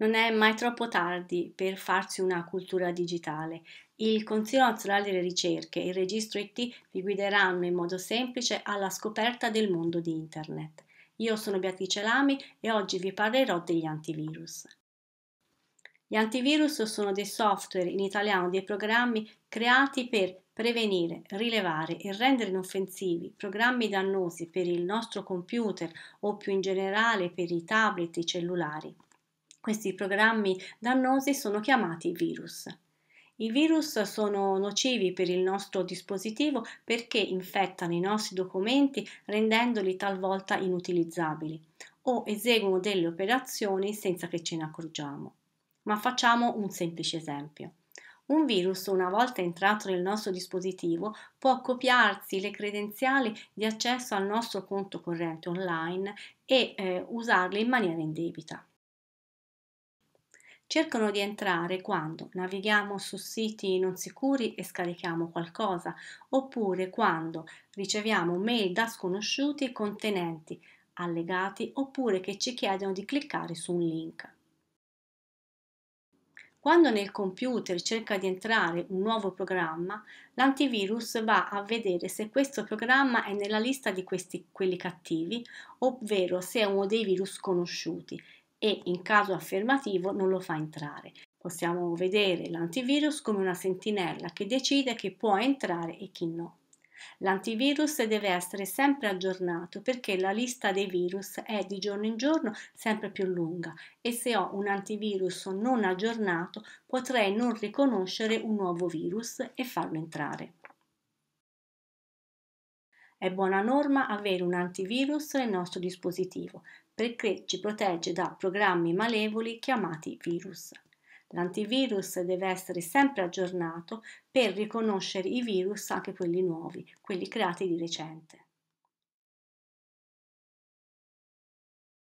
Non è mai troppo tardi per farsi una cultura digitale. Il Consiglio nazionale delle ricerche e il registro IT vi guideranno in modo semplice alla scoperta del mondo di Internet. Io sono Beatrice Lami e oggi vi parlerò degli antivirus. Gli antivirus sono dei software, in italiano dei programmi creati per prevenire, rilevare e rendere inoffensivi programmi dannosi per il nostro computer o più in generale per i tablet e i cellulari. Questi programmi dannosi sono chiamati virus. I virus sono nocivi per il nostro dispositivo perché infettano i nostri documenti rendendoli talvolta inutilizzabili o eseguono delle operazioni senza che ce ne accorgiamo. Ma facciamo un semplice esempio. Un virus, una volta entrato nel nostro dispositivo, può copiarsi le credenziali di accesso al nostro conto corrente online e eh, usarle in maniera indebita cercano di entrare quando navighiamo su siti non sicuri e scarichiamo qualcosa, oppure quando riceviamo mail da sconosciuti contenenti allegati oppure che ci chiedono di cliccare su un link. Quando nel computer cerca di entrare un nuovo programma, l'antivirus va a vedere se questo programma è nella lista di questi, quelli cattivi, ovvero se è uno dei virus conosciuti e in caso affermativo non lo fa entrare. Possiamo vedere l'antivirus come una sentinella che decide chi può entrare e chi no. L'antivirus deve essere sempre aggiornato perché la lista dei virus è di giorno in giorno sempre più lunga e se ho un antivirus non aggiornato potrei non riconoscere un nuovo virus e farlo entrare. È buona norma avere un antivirus nel nostro dispositivo perché ci protegge da programmi malevoli chiamati virus. L'antivirus deve essere sempre aggiornato per riconoscere i virus, anche quelli nuovi, quelli creati di recente.